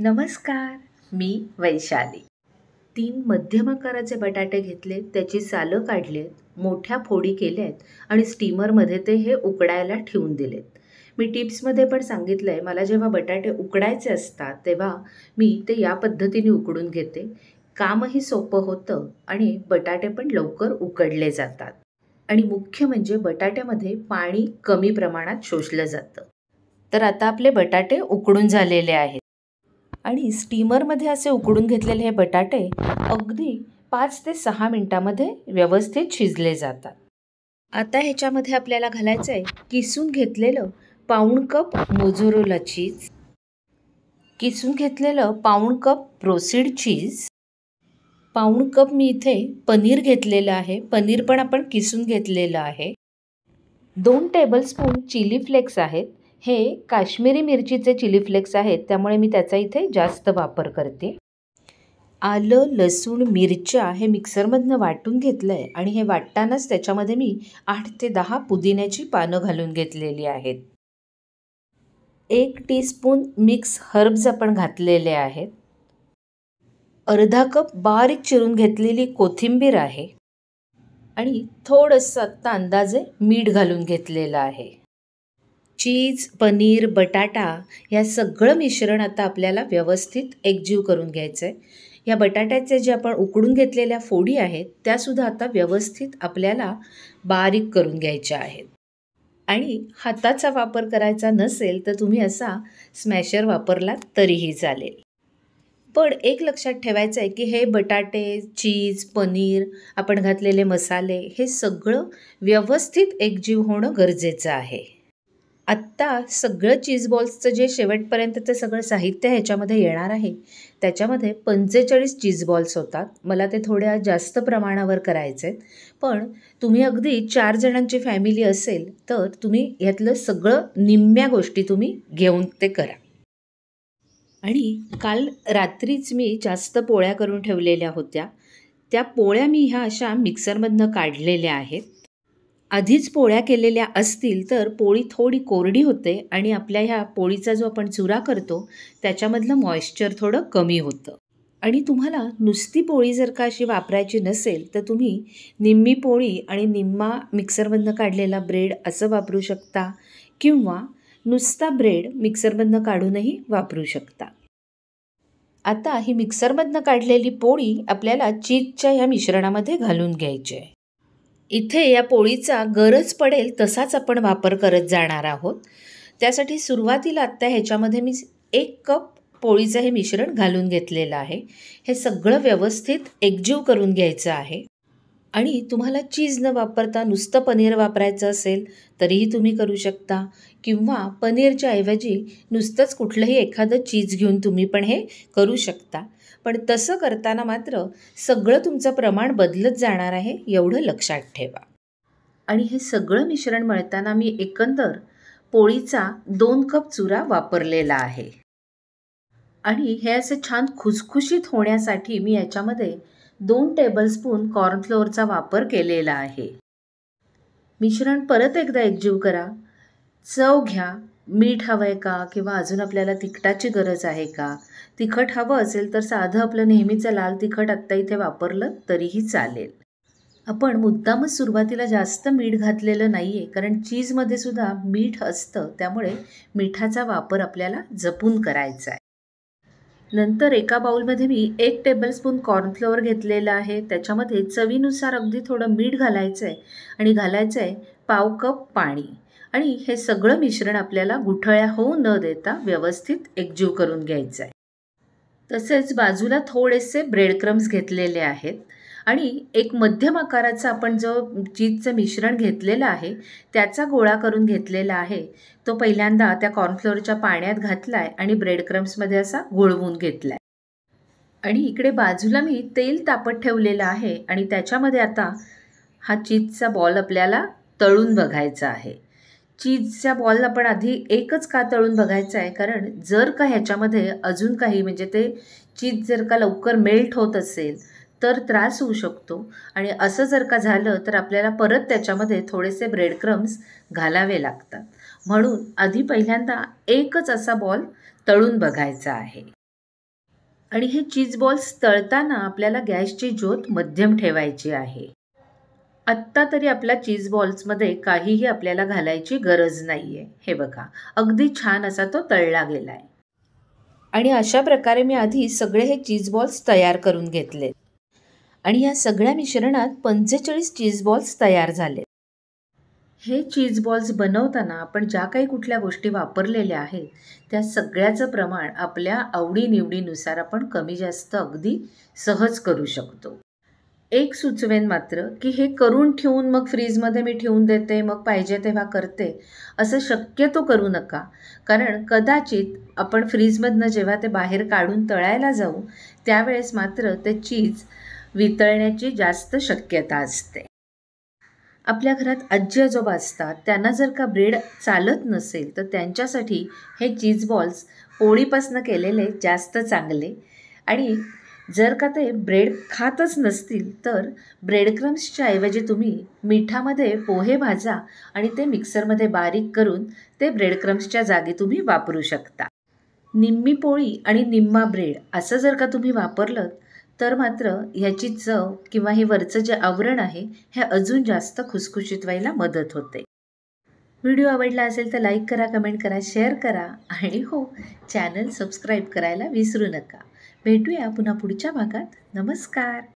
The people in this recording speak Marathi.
नमस्कार मी वैशाली तीन मध्यम आकाराचे बटाटे घेतले त्याची सालं काढलेत मोठ्या फोडी केल्यात आणि स्टीमरमध्ये ते हे उकडायला ठेवून दिलेत मी टिप्समध्ये पण सांगितलं आहे मला जेव्हा बटाटे उकडायचे असतात तेव्हा मी ते या पद्धतीने उकडून घेते कामही सोपं होतं आणि बटाटे पण लवकर उकडले जातात आणि मुख्य म्हणजे बटाट्यामध्ये पाणी कमी प्रमाणात शोषलं जातं तर आता आपले बटाटे उकडून झालेले आहेत आणि स्टीमरमध्ये असे उकडून घेतलेले हे बटाटे अगदी पाच ते सहा मिनटामध्ये व्यवस्थित शिजले जातात आता ह्याच्यामध्ये आपल्याला घालायचं आहे किसून घेतलेलं पाऊण कप मोझोरोला चीज किसून घेतलेलं पाऊण कप प्रोसिड चीज पाऊण कप मी इथे पनीर घेतलेलं आहे पनीर पण आपण किसून घेतलेलं आहे दोन टेबलस्पून चिली फ्लेक्स आहेत हे काश्मीरी मिरचीचे चिली फ्लेक्स आहेत त्यामुळे मी त्याचा इथे जास्त वापर करते आलं लसूण मिरच्या हे मिक्सरमधनं वाटून घेतलं आहे आणि हे वाटतानाच त्याच्यामध्ये मी आठ ते दहा पुदिन्याची पानं घालून घेतलेली आहेत एक टीस्पून मिक्स हर्ब्स आपण घातलेले आहेत अर्धा कप बारीक चिरून घेतलेली कोथिंबीर आहे आणि थोडंसं आत्ता अंदाजे मीठ घालून घेतलेलं आहे चीज पनीर बटाटा ह्या सगळं मिश्रण आता आपल्याला व्यवस्थित एकजीव करून घ्यायचं आहे या बटाट्याचे जे आपण उकडून घेतलेल्या फोडी आहेत त्यासुद्धा आता व्यवस्थित आपल्याला बारीक करून घ्यायच्या आहेत आणि हाताचा वापर करायचा नसेल तर तुम्ही असा स्मॅशर वापरला तरीही चालेल पण एक लक्षात ठेवायचं आहे की हे बटाटे चीज पनीर आपण घातलेले मसाले हे सगळं व्यवस्थित एकजीव होणं गरजेचं आहे आत्ता सगळं चीजबॉल्सचं जे शेवटपर्यंतचं सगळं साहित्य ह्याच्यामध्ये येणार आहे त्याच्यामध्ये पंचेचाळीस चीजबॉल्स होतात मला ते थोड्या जास्त प्रमाणावर करायचे आहेत पण तुम्ही अगदी चार जणांची फॅमिली असेल तर तुम्ही ह्यातलं सगळं निम्म्या गोष्टी तुम्ही घेऊन ते करा आणि काल रात्रीच मी जास्त पोळ्या करून ठेवलेल्या होत्या त्या पोळ्या मी ह्या अशा मिक्सरमधनं काढलेल्या आहेत आधीच पोळ्या केलेल्या असतील तर पोळी थोडी कोरडी होते आणि आपल्या ह्या पोळीचा जो आपण चुरा करतो त्याच्यामधलं मॉइश्चर थोडं कमी होतं आणि तुम्हाला नुसती पोळी जर का अशी वापरायची नसेल तर तुम्ही निम्मी पोळी आणि निम्मा मिक्सरमधनं काढलेला ब्रेड असं वापरू शकता किंवा नुसता ब्रेड मिक्सरमधनं काढूनही वापरू शकता आता ही मिक्सरमधनं काढलेली पोळी आपल्याला चीजच्या ह्या मिश्रणामध्ये घालून घ्यायची आहे इथे या पोळीचा गरज पडेल तसाच आपण वापर करत जाणार आहोत त्यासाठी सुरुवातीला आत्ता ह्याच्यामध्ये मी एक कप पोळीचं हे मिश्रण घालून घेतलेलं आहे हे सगळं व्यवस्थित एकजीव करून घ्यायचं आहे आणि तुम्हाला चीज न वापरता नुसतं पनीर वापरायचं असेल तरीही तुम्ही करू शकता किंवा पनीरच्या ऐवजी नुसतंच कुठलंही एखादं चीज घेऊन तुम्ही पण हे करू शकता पण तसं करताना मात्र सगळं तुमचं प्रमाण बदलत जाणार आहे एवढं लक्षात ठेवा आणि हे सगळं मिश्रण मळताना मी एकंदर पोळीचा दोन कप चुरा वापरलेला आहे आणि हे असं छान खुसखुशीत होण्यासाठी मी याच्यामध्ये दोन टेबलस्पून कॉर्नफ्लोअरचा वापर केलेला आहे मिश्रण परत एकदा एकजीव करा चव घ्या मीठ हवं आहे का किंवा अजून आपल्याला तिखटाची गरज आहे का तिखट हवं असेल तर साधं आपलं नेहमीचं लाल तिखट आत्ता इथे वापरलं तरीही चालेल आपण मुद्दामच सुरुवातीला जास्त मीठ घातलेलं नाही आहे कारण चीजमध्ये सुद्धा मीठ असतं त्यामुळे मिठाचा वापर आपल्याला जपून करायचा आहे नंतर एका बाउलमध्ये मी एक टेबलस्पून कॉर्नफ्लोअर घेतलेला आहे त्याच्यामध्ये चवीनुसार अगदी थोडं मीठ घालायचं आहे आणि घालायचं आहे पाव कप पाणी आणि हे सगळं मिश्रण आपल्याला गुठळ्या होऊ न देता व्यवस्थित एकजीव करून घ्यायचं आहे तसेच बाजूला थोडेसे ब्रेड क्रम्स घेतलेले आहेत आणि एक मध्यम आकाराचा आपण जो चीजचं मिश्रण घेतलेलं आहे त्याचा गोळा करून घेतलेला आहे तो पहिल्यांदा त्या कॉर्नफ्लोअरच्या पाण्यात घातला आहे आणि ब्रेड क्रम्समध्ये असा गोळवून घेतला आहे आणि इकडे बाजूला मी तेल तापत ठेवलेलं आहे आणि त्याच्यामध्ये आता हा चीजचा बॉल आपल्याला तळून बघायचा आहे चीजचा बॉल आपण आधी एकच का तळून बघायचा आहे कारण जर का ह्याच्यामध्ये अजून काही म्हणजे ते चीज जर का लवकर मेल्ट होत असेल तर त्रास होऊ शकतो आणि असं जर का झालं तर आपल्याला परत त्याच्यामध्ये थोडेसे ब्रेड क्रम्स घालावे लागतात म्हणून आधी पहिल्यांदा एकच असा बॉल तळून बघायचा आहे आणि हे चीज बॉल्स तळताना आपल्याला गॅसची ज्योत मध्यम ठेवायची आहे आत्ता तरी आपल्या चीज बॉल्समध्ये काहीही आपल्याला घालायची गरज नाही आहे हे बघा अगदी छान असा तो तळला गेला आहे आणि अशा प्रकारे मी आधी सगळे हे चीज बॉल्स तयार करून घेतले आणि या सगळ्या मिश्रणात पंचेचाळीस चीज बॉल्स तयार झाले हे चीज बॉल्स बनवताना आपण ज्या काही कुठल्या गोष्टी वापरलेल्या आहेत त्या सगळ्याचं प्रमाण आपल्या आवडीनिवडीनुसार आपण कमी जास्त अगदी सहज करू शकतो एक सुचवेन मात्र की हे करून ठेवून मग फ्रीजमध्ये मी ठेवून देते मग पाहिजे तेव्हा करते असं शक्यतो करू नका कारण कदाचित आपण फ्रीजमधनं जेव्हा ते बाहेर काढून तळायला जाऊ त्यावेळेस मात्र ते चीज वितळण्याची जास्त शक्यता असते आपल्या घरात आजी आजोबा असतात त्यांना जर का ब्रेड चालत नसेल तर त्यांच्यासाठी हे चीज बॉल्स पोळीपासनं केलेले जास्त चांगले आणि जर का ते ब्रेड खातच नसतील तर ब्रेड क्रम्सच्या ऐवजी तुम्ही मिठामध्ये पोहे भाजा आणि ते मिक्सरमध्ये बारीक करून ते ब्रेड क्रम्सच्या जागी तुम्ही वापरू शकता निम्मी पोळी आणि निम्मा ब्रेड असं जर का तुम्ही वापरलं तर मात्र ह्याची चव किंवा हे वरचं जे आवरण आहे हे अजून जास्त खुसखुशीत व्हायला मदत होते व्हिडिओ आवडला असेल तर लाईक करा कमेंट करा शेअर करा आणि हो चॅनल सबस्क्राईब करायला विसरू नका भेटूया पुन्हा पुढच्या भागात नमस्कार